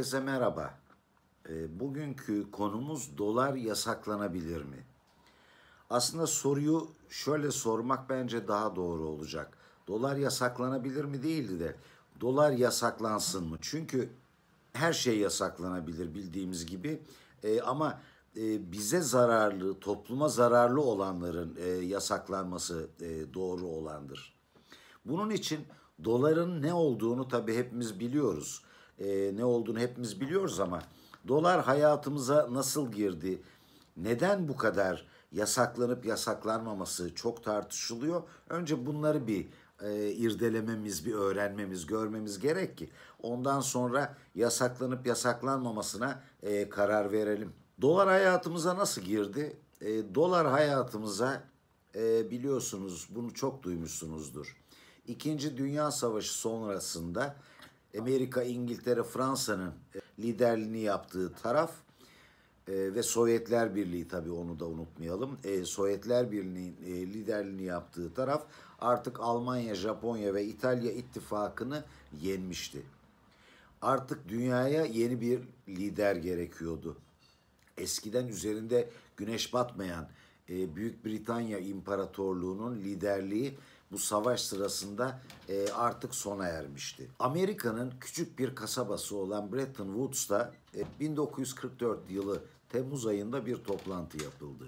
Herkese merhaba. Ee, bugünkü konumuz dolar yasaklanabilir mi? Aslında soruyu şöyle sormak bence daha doğru olacak. Dolar yasaklanabilir mi değildi de dolar yasaklansın mı? Çünkü her şey yasaklanabilir bildiğimiz gibi ee, ama e, bize zararlı, topluma zararlı olanların e, yasaklanması e, doğru olandır. Bunun için doların ne olduğunu tabii hepimiz biliyoruz e, ne olduğunu hepimiz biliyoruz ama dolar hayatımıza nasıl girdi? Neden bu kadar yasaklanıp yasaklanmaması çok tartışılıyor. Önce bunları bir e, irdelememiz, bir öğrenmemiz, görmemiz gerek ki ondan sonra yasaklanıp yasaklanmamasına e, karar verelim. Dolar hayatımıza nasıl girdi? E, dolar hayatımıza e, biliyorsunuz bunu çok duymuşsunuzdur. İkinci Dünya Savaşı sonrasında Amerika, İngiltere, Fransa'nın e, liderliğini yaptığı taraf e, ve Sovyetler Birliği tabii onu da unutmayalım. E, Sovyetler Birliği'nin liderliğini yaptığı taraf artık Almanya, Japonya ve İtalya ittifakını yenmişti. Artık dünyaya yeni bir lider gerekiyordu. Eskiden üzerinde güneş batmayan Büyük Britanya İmparatorluğu'nun liderliği bu savaş sırasında e, artık sona ermişti. Amerika'nın küçük bir kasabası olan Bretton Woods'ta e, 1944 yılı Temmuz ayında bir toplantı yapıldı.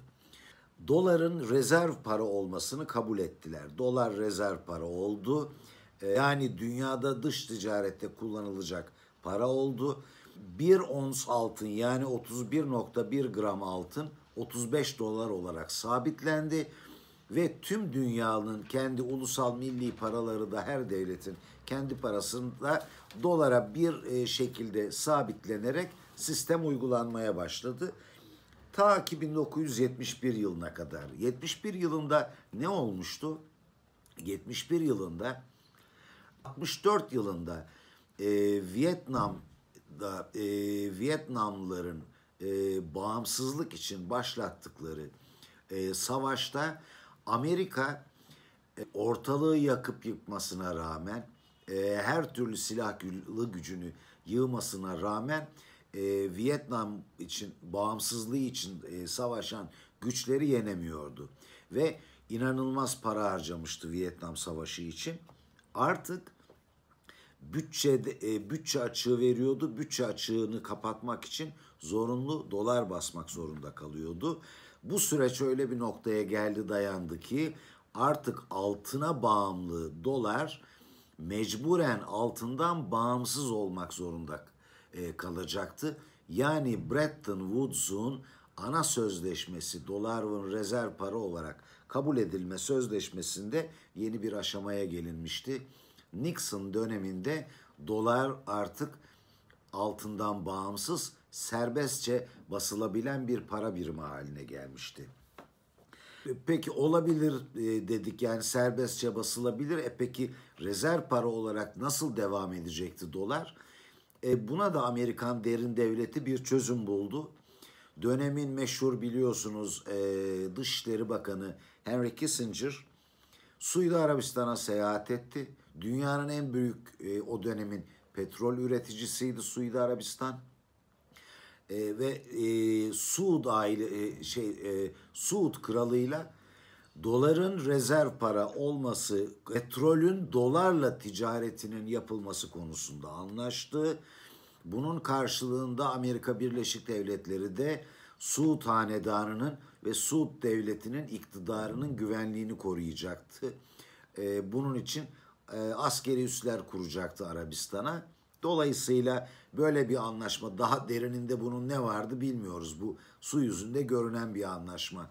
Doların rezerv para olmasını kabul ettiler. Dolar rezerv para oldu. E, yani dünyada dış ticarette kullanılacak para oldu. 1 ons altın yani 31.1 gram altın 35 dolar olarak sabitlendi ve tüm dünyanın kendi ulusal milli paraları da her devletin kendi parasında dolara bir e, şekilde sabitlenerek sistem uygulanmaya başladı. Ta ki 1971 yılına kadar. 71 yılında ne olmuştu? 71 yılında 64 yılında e, Vietnam'da e, Vietnamların e, bağımsızlık için başlattıkları e, savaşta Amerika e, ortalığı yakıp yıkmasına rağmen e, her türlü silahlı gücünü yığmasına rağmen e, Vietnam için bağımsızlığı için savaşan güçleri yenemiyordu ve inanılmaz para harcamıştı Vietnam Savaşı için. Artık bütçe bütçe açığı veriyordu. Bütçe açığını kapatmak için zorunlu dolar basmak zorunda kalıyordu bu süreç öyle bir noktaya geldi dayandı ki artık altına bağımlı dolar mecburen altından bağımsız olmak zorunda e, kalacaktı. Yani Bretton Woods'un ana sözleşmesi doların rezerv para olarak kabul edilme sözleşmesinde yeni bir aşamaya gelinmişti. Nixon döneminde dolar artık altından bağımsız serbestçe basılabilen bir para birimi haline gelmişti. E, peki olabilir e, dedik yani serbestçe basılabilir. E peki rezerv para olarak nasıl devam edecekti dolar? E, buna da Amerikan derin devleti bir çözüm buldu. Dönemin meşhur biliyorsunuz e, Dışişleri Bakanı Henry Kissinger Suudi Arabistan'a seyahat etti. Dünyanın en büyük e, o dönemin petrol üreticisiydi Suudi Arabistan e, ve e, Suud aile e, şey e, Suud kralıyla doların rezerv para olması, petrolün dolarla ticaretinin yapılması konusunda anlaştı. Bunun karşılığında Amerika Birleşik Devletleri de Suud Hanedanı'nın ve Suud Devleti'nin iktidarının güvenliğini koruyacaktı. E, bunun için e, askeri üsler kuracaktı Arabistan'a. Dolayısıyla böyle bir anlaşma daha derininde bunun ne vardı bilmiyoruz. Bu su yüzünde görünen bir anlaşma.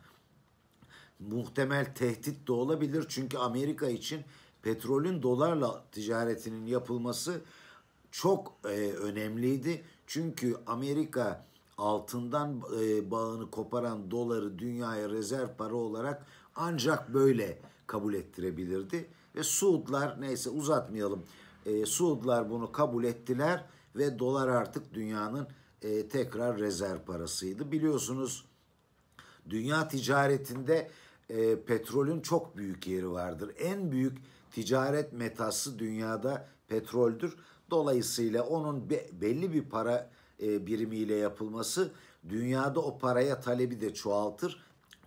Muhtemel tehdit de olabilir çünkü Amerika için petrolün dolarla ticaretinin yapılması çok e, önemliydi. Çünkü Amerika altından e, bağını koparan doları dünyaya rezerv para olarak ancak böyle kabul ettirebilirdi. Ve Suudlar neyse uzatmayalım e, Suudlar bunu kabul ettiler ve dolar artık dünyanın e, tekrar rezerv parasıydı. Biliyorsunuz dünya ticaretinde e, petrolün çok büyük yeri vardır. En büyük ticaret metası dünyada petroldür. Dolayısıyla onun be, belli bir para e, birimiyle yapılması dünyada o paraya talebi de çoğaltır.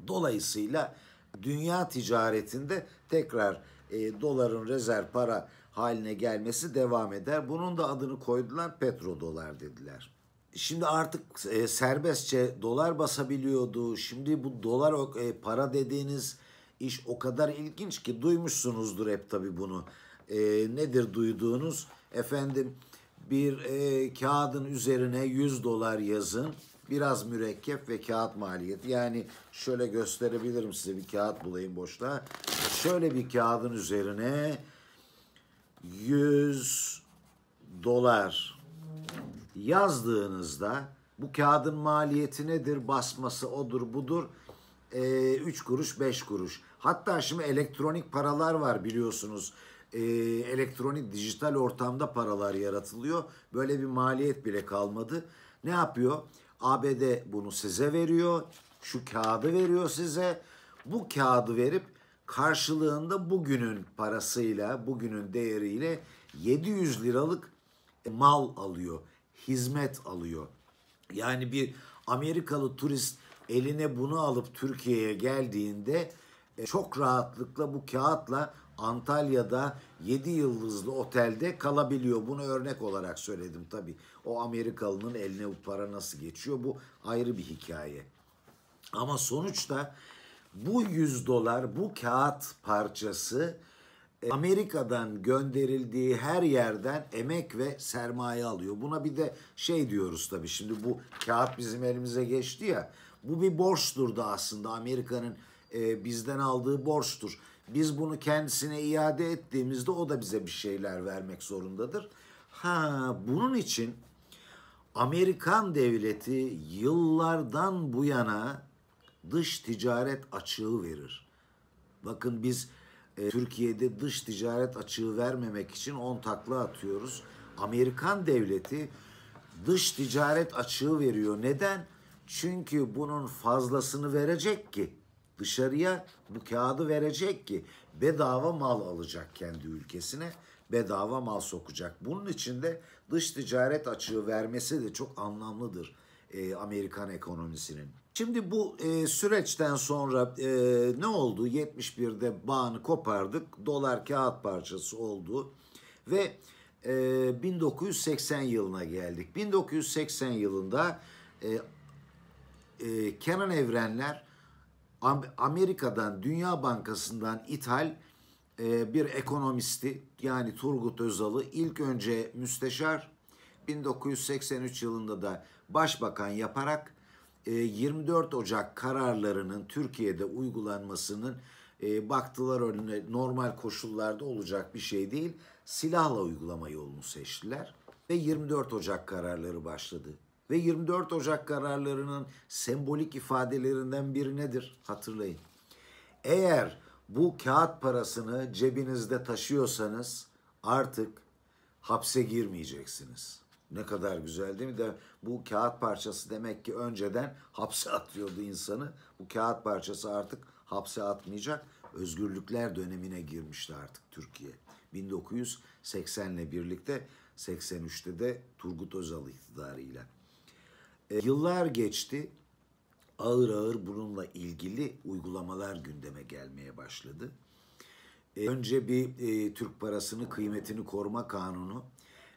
Dolayısıyla dünya ticaretinde tekrar e, doların rezerv para haline gelmesi devam eder. Bunun da adını koydular petrodolar dediler. Şimdi artık e, serbestçe dolar basabiliyordu. Şimdi bu dolar e, para dediğiniz iş o kadar ilginç ki duymuşsunuzdur hep tabii bunu. E, nedir duyduğunuz? Efendim bir e, kağıdın üzerine 100 dolar yazın. Biraz mürekkep ve kağıt maliyeti. Yani şöyle gösterebilirim size bir kağıt bulayım boşta. Şöyle bir kağıdın üzerine 100 dolar yazdığınızda bu kağıdın maliyeti nedir? Basması odur budur. 3 ee, üç kuruş 5 kuruş. Hatta şimdi elektronik paralar var biliyorsunuz. Ee, elektronik dijital ortamda paralar yaratılıyor. Böyle bir maliyet bile kalmadı. Ne yapıyor? ABD bunu size veriyor. Şu kağıdı veriyor size. Bu kağıdı verip karşılığında bugünün parasıyla, bugünün değeriyle 700 liralık e, mal alıyor, hizmet alıyor. Yani bir Amerikalı turist eline bunu alıp Türkiye'ye geldiğinde e, çok rahatlıkla bu kağıtla Antalya'da 7 yıldızlı otelde kalabiliyor. Bunu örnek olarak söyledim tabii. O Amerikalının eline bu para nasıl geçiyor bu ayrı bir hikaye. Ama sonuçta bu 100 dolar, bu kağıt parçası e, Amerika'dan gönderildiği her yerden emek ve sermaye alıyor. Buna bir de şey diyoruz tabii şimdi bu kağıt bizim elimize geçti ya. Bu bir borçtur da aslında Amerika'nın e, bizden aldığı borçtur. Biz bunu kendisine iade ettiğimizde o da bize bir şeyler vermek zorundadır. Ha bunun için Amerikan devleti yıllardan bu yana dış ticaret açığı verir. Bakın biz e, Türkiye'de dış ticaret açığı vermemek için 10 takla atıyoruz. Amerikan devleti dış ticaret açığı veriyor. Neden? Çünkü bunun fazlasını verecek ki dışarıya bu kağıdı verecek ki bedava mal alacak kendi ülkesine bedava mal sokacak. Bunun için de dış ticaret açığı vermesi de çok anlamlıdır e, Amerikan ekonomisinin. Şimdi bu e, süreçten sonra e, ne oldu? 71'de bağını kopardık. Dolar kağıt parçası oldu. Ve e, 1980 yılına geldik. 1980 yılında e, e, Kenan Evrenler Amerika'dan, Dünya Bankası'ndan ithal e, bir ekonomisti yani Turgut Özal'ı ilk önce müsteşar 1983 yılında da başbakan yaparak 24 e, Ocak kararlarının Türkiye'de uygulanmasının e, baktılar önüne normal koşullarda olacak bir şey değil. Silahla uygulama yolunu seçtiler ve 24 Ocak kararları başladı. Ve 24 Ocak kararlarının sembolik ifadelerinden biri nedir? Hatırlayın. Eğer bu kağıt parasını cebinizde taşıyorsanız artık hapse girmeyeceksiniz.'' Ne kadar güzel değil mi? De bu kağıt parçası demek ki önceden hapse atıyordu insanı. Bu kağıt parçası artık hapse atmayacak. Özgürlükler dönemine girmişti artık Türkiye. 1980'le birlikte 83'te de Turgut Özal iktidarıyla. E, yıllar geçti. Ağır ağır bununla ilgili uygulamalar gündeme gelmeye başladı. E, önce bir e, Türk parasını kıymetini koruma kanunu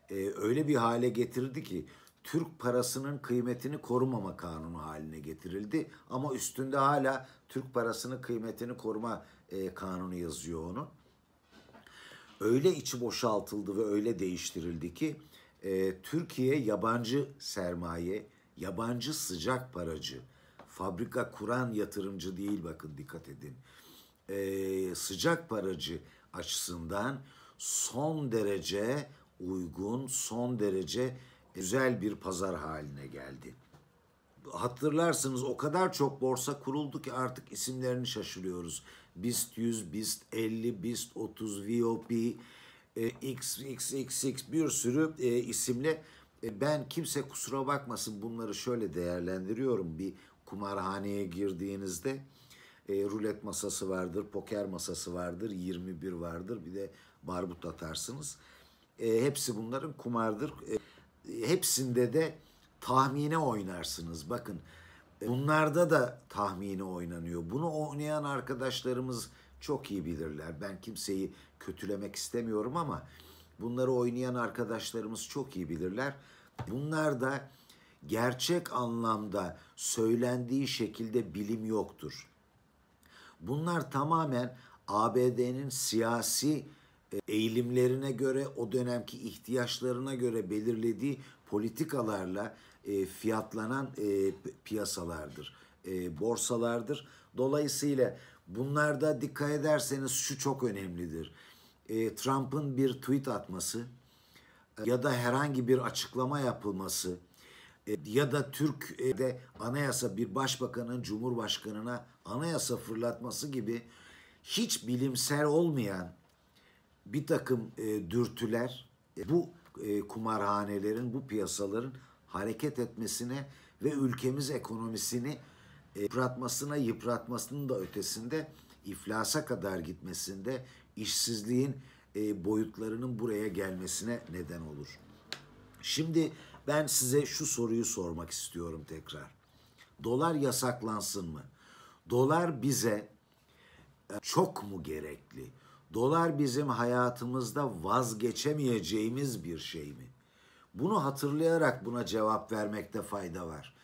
e, öyle bir hale getirdi ki Türk parasının kıymetini korumama kanunu haline getirildi. Ama üstünde hala Türk parasının kıymetini koruma e, kanunu yazıyor onu. Öyle içi boşaltıldı ve öyle değiştirildi ki e, Türkiye yabancı sermaye, yabancı sıcak paracı, fabrika kuran yatırımcı değil bakın dikkat edin. E, sıcak paracı açısından son derece uygun, son derece güzel bir pazar haline geldi. Hatırlarsınız o kadar çok borsa kuruldu ki artık isimlerini şaşırıyoruz. BIST 100, BIST 50, BIST 30, VOP, e, XXXX bir sürü e, isimle e, ben kimse kusura bakmasın bunları şöyle değerlendiriyorum. Bir kumarhaneye girdiğinizde e, rulet masası vardır, poker masası vardır, 21 vardır bir de barbut atarsınız. E, hepsi bunların kumardır. E, hepsinde de tahmine oynarsınız. Bakın e, bunlarda da tahmine oynanıyor. Bunu oynayan arkadaşlarımız çok iyi bilirler. Ben kimseyi kötülemek istemiyorum ama bunları oynayan arkadaşlarımız çok iyi bilirler. Bunlar da gerçek anlamda söylendiği şekilde bilim yoktur. Bunlar tamamen ABD'nin siyasi e, eğilimlerine göre, o dönemki ihtiyaçlarına göre belirlediği politikalarla e, fiyatlanan e, piyasalardır, e, borsalardır. Dolayısıyla bunlarda dikkat ederseniz şu çok önemlidir. E, Trump'ın bir tweet atması e, ya da herhangi bir açıklama yapılması e, ya da Türk'de anayasa bir başbakanın cumhurbaşkanına anayasa fırlatması gibi hiç bilimsel olmayan bir takım e, dürtüler e, bu e, kumarhanelerin, bu piyasaların hareket etmesine ve ülkemiz ekonomisini e, yıpratmasına, yıpratmasının da ötesinde iflasa kadar gitmesinde işsizliğin e, boyutlarının buraya gelmesine neden olur. Şimdi ben size şu soruyu sormak istiyorum tekrar. Dolar yasaklansın mı? Dolar bize e, çok mu gerekli? Dolar bizim hayatımızda vazgeçemeyeceğimiz bir şey mi? Bunu hatırlayarak buna cevap vermekte fayda var.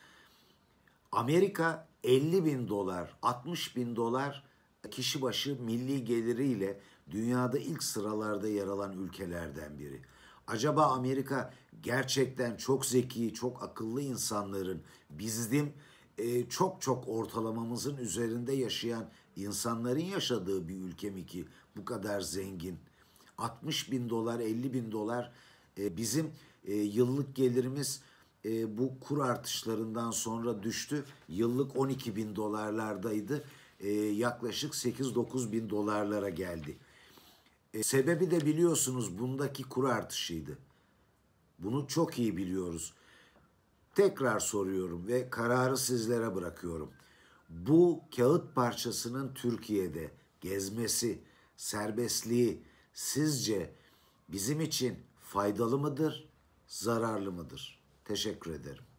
Amerika 50 bin dolar, 60 bin dolar kişi başı milli geliriyle dünyada ilk sıralarda yer alan ülkelerden biri. Acaba Amerika gerçekten çok zeki, çok akıllı insanların bizim e, çok çok ortalamamızın üzerinde yaşayan İnsanların yaşadığı bir ülke mi ki bu kadar zengin? 60 bin dolar, 50 bin dolar e, bizim e, yıllık gelirimiz e, bu kur artışlarından sonra düştü. Yıllık 12 bin dolarlardaydı. E, yaklaşık 8-9 bin dolarlara geldi. E, sebebi de biliyorsunuz bundaki kur artışıydı. Bunu çok iyi biliyoruz. Tekrar soruyorum ve kararı sizlere bırakıyorum bu kağıt parçasının Türkiye'de gezmesi, serbestliği sizce bizim için faydalı mıdır, zararlı mıdır? Teşekkür ederim.